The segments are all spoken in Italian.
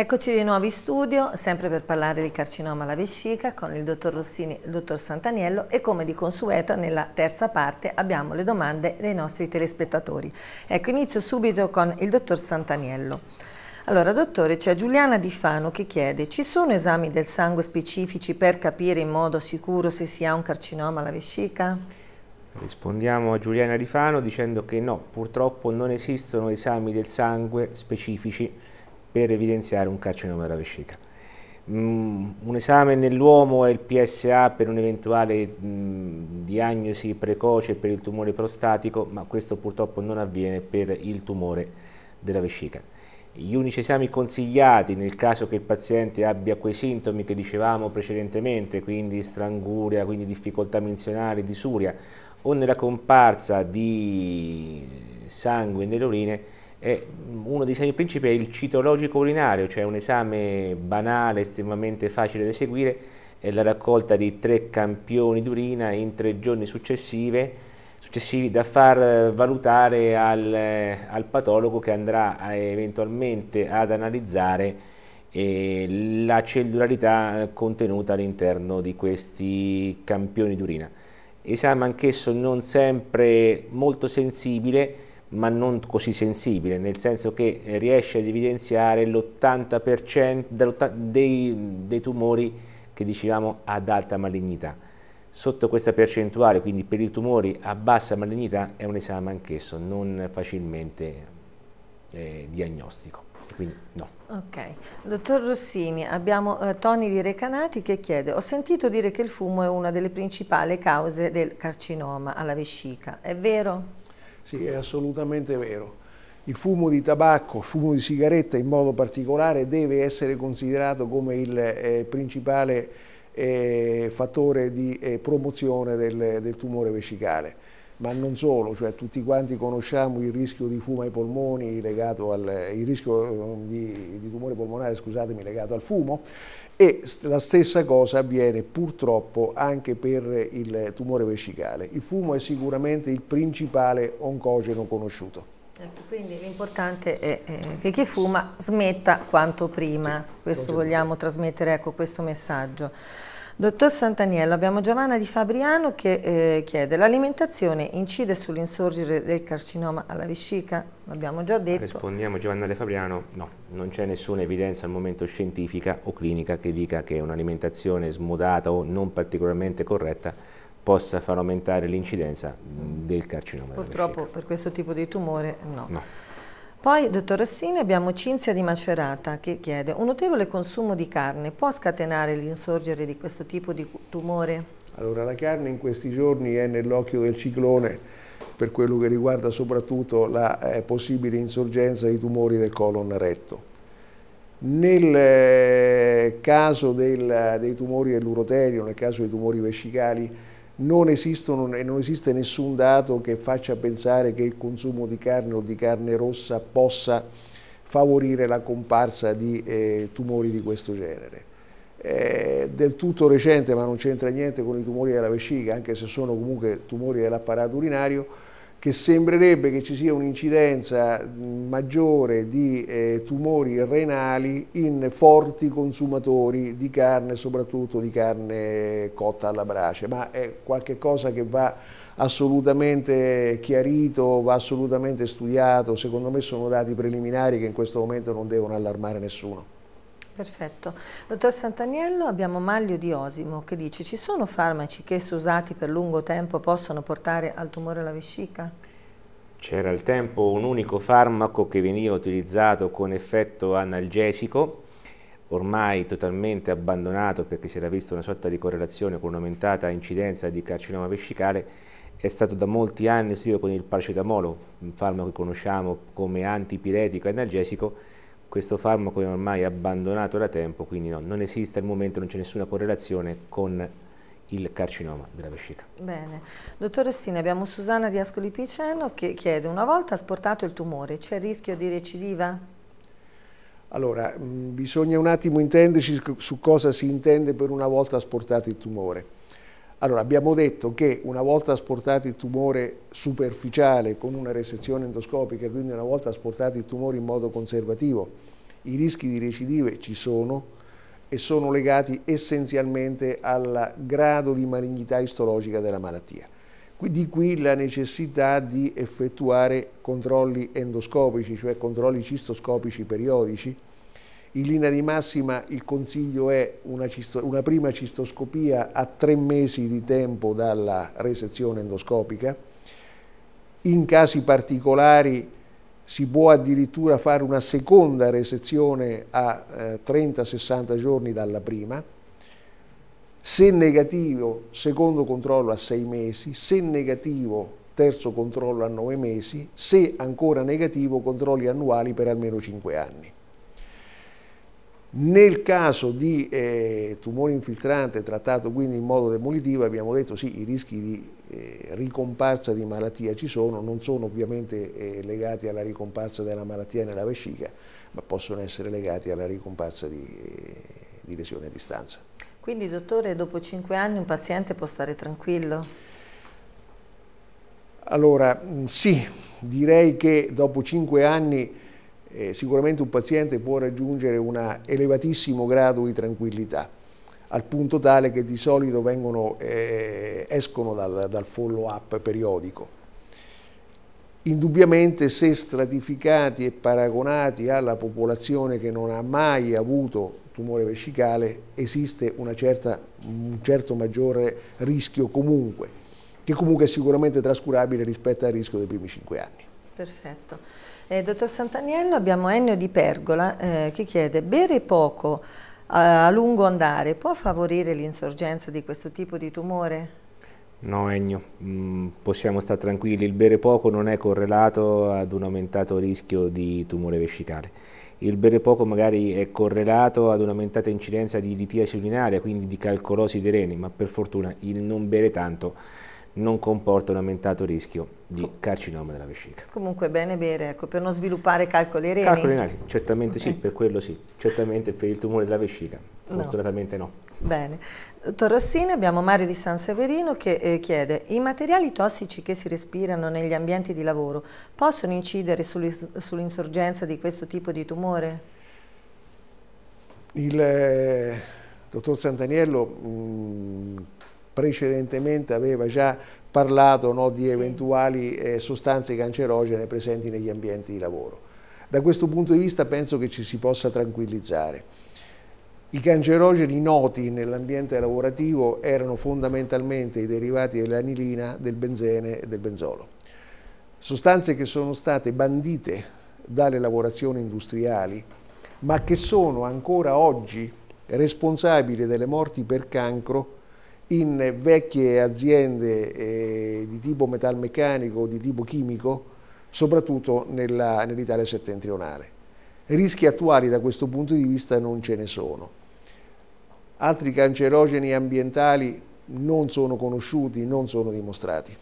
Eccoci di nuovo in studio, sempre per parlare di carcinoma alla vescica con il dottor Rossini e il dottor Santaniello e come di consueto nella terza parte abbiamo le domande dei nostri telespettatori. Ecco, inizio subito con il dottor Santaniello. Allora, dottore, c'è Giuliana Di Fano che chiede, ci sono esami del sangue specifici per capire in modo sicuro se si ha un carcinoma alla vescica? Rispondiamo a Giuliana Di Fano dicendo che no, purtroppo non esistono esami del sangue specifici per evidenziare un carcinoma della vescica. Mm, un esame nell'uomo è il PSA per un'eventuale mm, diagnosi precoce per il tumore prostatico, ma questo purtroppo non avviene per il tumore della vescica. Gli unici esami consigliati nel caso che il paziente abbia quei sintomi che dicevamo precedentemente, quindi stranguria, quindi difficoltà menzionali, disuria, o nella comparsa di sangue nelle urine, e uno dei segni principi è il citologico urinario, cioè un esame banale, estremamente facile da eseguire, è la raccolta di tre campioni d'urina in tre giorni successivi da far eh, valutare al, eh, al patologo che andrà a, eh, eventualmente ad analizzare eh, la cellularità contenuta all'interno di questi campioni d'urina. Esame anch'esso non sempre molto sensibile, ma non così sensibile, nel senso che eh, riesce ad evidenziare l'80% dei, dei, tumori che dicevamo ad alta malignità. Sotto questa percentuale, quindi per i tumori a bassa malignità, è un esame anch'esso non facilmente eh, diagnostico. Quindi no. Ok. Dottor Rossini, abbiamo eh, Tony di Recanati che chiede ho sentito dire che il fumo è una delle principali cause del carcinoma alla vescica, è vero? Sì, è assolutamente vero. Il fumo di tabacco, il fumo di sigaretta in modo particolare deve essere considerato come il eh, principale eh, fattore di eh, promozione del, del tumore vescicale ma non solo, cioè tutti quanti conosciamo il rischio di fumo ai polmoni legato al il rischio ehm, di, di tumore polmonare, scusatemi, legato al fumo e la stessa cosa avviene purtroppo anche per il tumore vescicale. Il fumo è sicuramente il principale oncogeno conosciuto. Ecco, quindi l'importante è che chi fuma smetta quanto prima, questo vogliamo trasmettere ecco, questo messaggio. Dottor Santaniello, abbiamo Giovanna Di Fabriano che eh, chiede l'alimentazione incide sull'insorgere del carcinoma alla vescica? L'abbiamo già detto. Rispondiamo Giovanna Di Fabriano, no, non c'è nessuna evidenza al momento scientifica o clinica che dica che un'alimentazione smodata o non particolarmente corretta possa far aumentare l'incidenza mm, del carcinoma. Purtroppo per questo tipo di tumore no. no. Poi, dottoressina, abbiamo Cinzia di Macerata che chiede un notevole consumo di carne può scatenare l'insorgere di questo tipo di tumore? Allora, la carne in questi giorni è nell'occhio del ciclone per quello che riguarda soprattutto la eh, possibile insorgenza di tumori del colon retto. Nel eh, caso del, dei tumori dell'urotelio, nel caso dei tumori vescicali, non esistono non esiste nessun dato che faccia pensare che il consumo di carne o di carne rossa possa favorire la comparsa di eh, tumori di questo genere. È del tutto recente, ma non c'entra niente con i tumori della vescica, anche se sono comunque tumori dell'apparato urinario, che sembrerebbe che ci sia un'incidenza maggiore di eh, tumori renali in forti consumatori di carne, soprattutto di carne cotta alla brace, ma è qualcosa che va assolutamente chiarito, va assolutamente studiato, secondo me sono dati preliminari che in questo momento non devono allarmare nessuno. Perfetto. Dottor Santaniello, abbiamo Maglio di Osimo che dice ci sono farmaci che se usati per lungo tempo possono portare al tumore alla vescica? C'era al tempo un unico farmaco che veniva utilizzato con effetto analgesico, ormai totalmente abbandonato perché si era vista una sorta di correlazione con un'aumentata incidenza di carcinoma vescicale, è stato da molti anni studiato con il paracetamolo, un farmaco che conosciamo come antipiretico e analgesico, questo farmaco è ormai abbandonato da tempo, quindi no, non esiste al momento, non c'è nessuna correlazione con il carcinoma della vescica. Bene. Dottor Rossini, abbiamo Susanna di Ascoli Piceno che chiede, una volta asportato il tumore, c'è il rischio di recidiva? Allora, mm, bisogna un attimo intenderci su cosa si intende per una volta asportato il tumore. Allora, abbiamo detto che una volta asportato il tumore superficiale con una resezione endoscopica, quindi una volta asportato il tumore in modo conservativo, i rischi di recidive ci sono e sono legati essenzialmente al grado di malignità istologica della malattia. Di qui la necessità di effettuare controlli endoscopici, cioè controlli cistoscopici periodici, in linea di massima il consiglio è una, cisto, una prima cistoscopia a tre mesi di tempo dalla resezione endoscopica. In casi particolari si può addirittura fare una seconda resezione a eh, 30-60 giorni dalla prima. Se negativo, secondo controllo a sei mesi, se negativo, terzo controllo a nove mesi, se ancora negativo, controlli annuali per almeno cinque anni. Nel caso di eh, tumore infiltrante trattato quindi in modo demolitivo abbiamo detto sì, i rischi di eh, ricomparsa di malattia ci sono, non sono ovviamente eh, legati alla ricomparsa della malattia nella vescica, ma possono essere legati alla ricomparsa di, eh, di lesioni a distanza. Quindi dottore, dopo 5 anni un paziente può stare tranquillo? Allora, mm, sì, direi che dopo 5 anni eh, sicuramente un paziente può raggiungere un elevatissimo grado di tranquillità, al punto tale che di solito vengono, eh, escono dal, dal follow-up periodico. Indubbiamente se stratificati e paragonati alla popolazione che non ha mai avuto tumore vescicale esiste certa, un certo maggiore rischio comunque, che comunque è sicuramente trascurabile rispetto al rischio dei primi cinque anni. Perfetto. Eh, dottor Santaniello, abbiamo Ennio di Pergola eh, che chiede bere poco a, lungo andare può favorire l'insorgenza di questo tipo di tumore? No Ennio, mm, possiamo stare tranquilli, il bere poco non è correlato ad un aumentato rischio di tumore vescicale. Il bere poco magari è correlato ad un'aumentata incidenza di litiasi urinaria, quindi di calcolosi dei reni, ma per fortuna il non bere tanto non comporta un aumentato rischio di carcinoma della vescica. Comunque bene bere, ecco, per non sviluppare calcoli renali. Calcoli renali, certamente okay. sì, per quello sì, certamente per il tumore della vescica, fortunatamente no. no. Bene. Dottor Rossini, abbiamo Mario di San Severino che eh, chiede i materiali tossici che si respirano negli ambienti di lavoro possono incidere sull'insorgenza di questo tipo di tumore? Il eh, dottor Santaniello mh, mm, precedentemente aveva già parlato no, di eventuali eh, sostanze cancerogene presenti negli ambienti di lavoro. Da questo punto di vista penso che ci si possa tranquillizzare. I cancerogeni noti nell'ambiente lavorativo erano fondamentalmente i derivati dell'anilina, del benzene e del benzolo. Sostanze che sono state bandite dalle lavorazioni industriali, ma che sono ancora oggi responsabili delle morti per cancro in vecchie aziende eh, di tipo metalmeccanico o di tipo chimico, soprattutto nell'Italia settentrionale. Rischi attuali da questo punto di vista non ce ne sono. Altri cancerogeni ambientali non sono conosciuti, non sono dimostrati.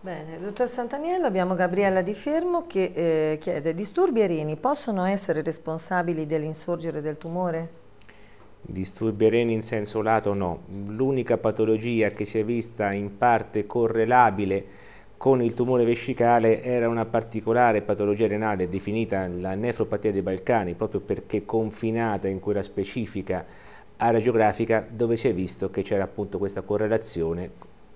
Bene, dottor Santaniello, abbiamo Gabriella Di Fermo che eh, chiede disturbi arini possono essere responsabili dell'insorgere del tumore? Disturbi reni in senso lato no. L'unica patologia che si è vista in parte correlabile con il tumore vescicale era una particolare patologia renale definita la nefropatia dei Balcani, proprio perché confinata in quella specifica area geografica dove si è visto che c'era appunto questa correlazione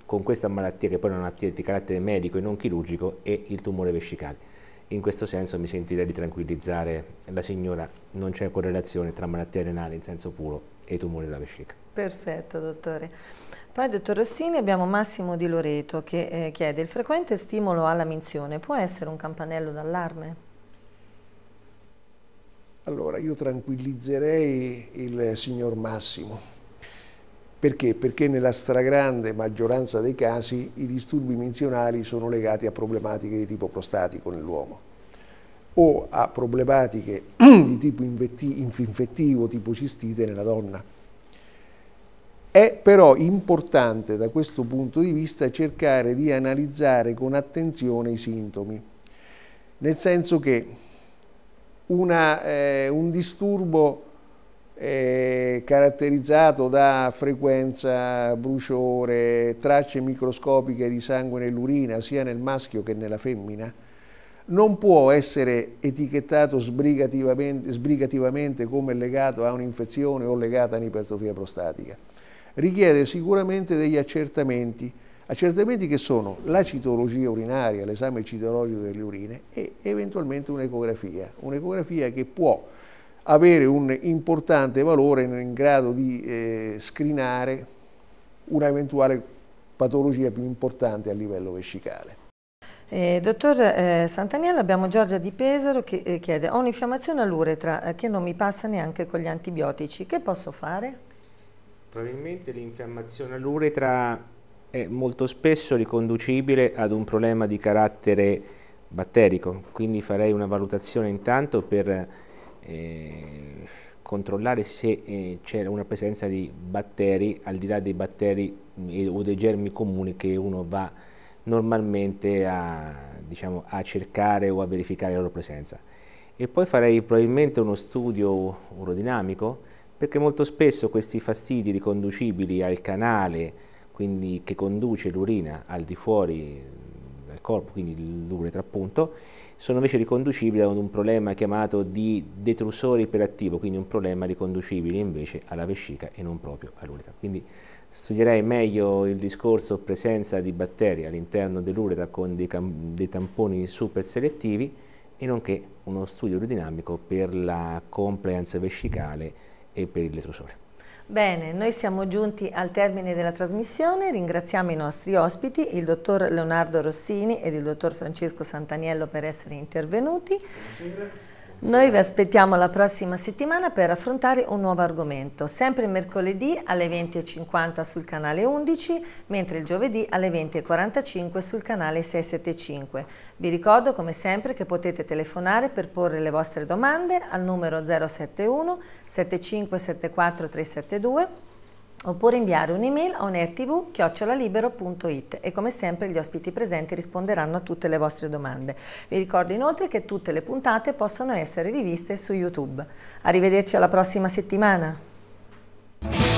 con questa malattia che poi è una malattia di carattere medico e non chirurgico e il tumore vescicale in questo senso mi sentirei di tranquillizzare la signora, non c'è correlazione tra malattia renale in senso puro e tumore della vescica. Perfetto, dottore. Poi, dottor Rossini, abbiamo Massimo Di Loreto che eh, chiede il frequente stimolo alla minzione può essere un campanello d'allarme? Allora, io tranquillizzerei il signor Massimo perché? Perché nella stragrande maggioranza dei casi i disturbi menzionali sono legati a problematiche di tipo prostatico nell'uomo o a problematiche di tipo infettivo, tipo cistite nella donna. È però importante da questo punto di vista cercare di analizzare con attenzione i sintomi, nel senso che una, eh, un disturbo eh, caratterizzato da frequenza, bruciore, tracce microscopiche di sangue nell'urina, sia nel maschio che nella femmina, non può essere etichettato sbrigativamente, sbrigativamente come legato a un'infezione o legata a un'ipertrofia prostatica. Richiede sicuramente degli accertamenti, accertamenti che sono la citologia urinaria, l'esame citologico delle urine e eventualmente un'ecografia, un'ecografia che può avere un importante valore in grado di eh, screenare una eventuale patologia più importante a livello vescicale. Eh, dottor eh, Santaniello, abbiamo Giorgia Di Pesaro che eh, chiede ho un'infiammazione all'uretra eh, che non mi passa neanche con gli antibiotici, che posso fare? Probabilmente l'infiammazione all'uretra è molto spesso riconducibile ad un problema di carattere batterico, quindi farei una valutazione intanto per eh, controllare se eh, c'è una presenza di batteri, al di là dei batteri mm, o dei germi comuni che uno va normalmente a, diciamo, a cercare o a verificare la loro presenza. E poi farei probabilmente uno studio urodinamico, perché molto spesso questi fastidi riconducibili al canale, quindi che conduce l'urina al di fuori mm, del corpo, quindi l'uretra appunto, sono invece riconducibili ad un problema chiamato di detrusore iperattivo, quindi un problema riconducibile invece alla vescica e non proprio all'ureta. Quindi studierei meglio il discorso presenza di batteri all'interno dell'ureta con dei, dei tamponi super selettivi e nonché uno studio aerodinamico per la compliance vescicale e per il detrusore. Bene, noi siamo giunti al termine della trasmissione, ringraziamo i nostri ospiti, il dottor Leonardo Rossini ed il dottor Francesco Santaniello per essere intervenuti. Buonasera. Noi vi aspettiamo la prossima settimana per affrontare un nuovo argomento, sempre mercoledì alle 20.50 sul canale 11, mentre il giovedì alle 20.45 sul canale 675. Vi ricordo come sempre che potete telefonare per porre le vostre domande al numero 071 75 74 372 oppure inviare un'email a onertv.it e come sempre gli ospiti presenti risponderanno a tutte le vostre domande. Vi ricordo inoltre che tutte le puntate possono essere riviste su YouTube. Arrivederci alla prossima settimana!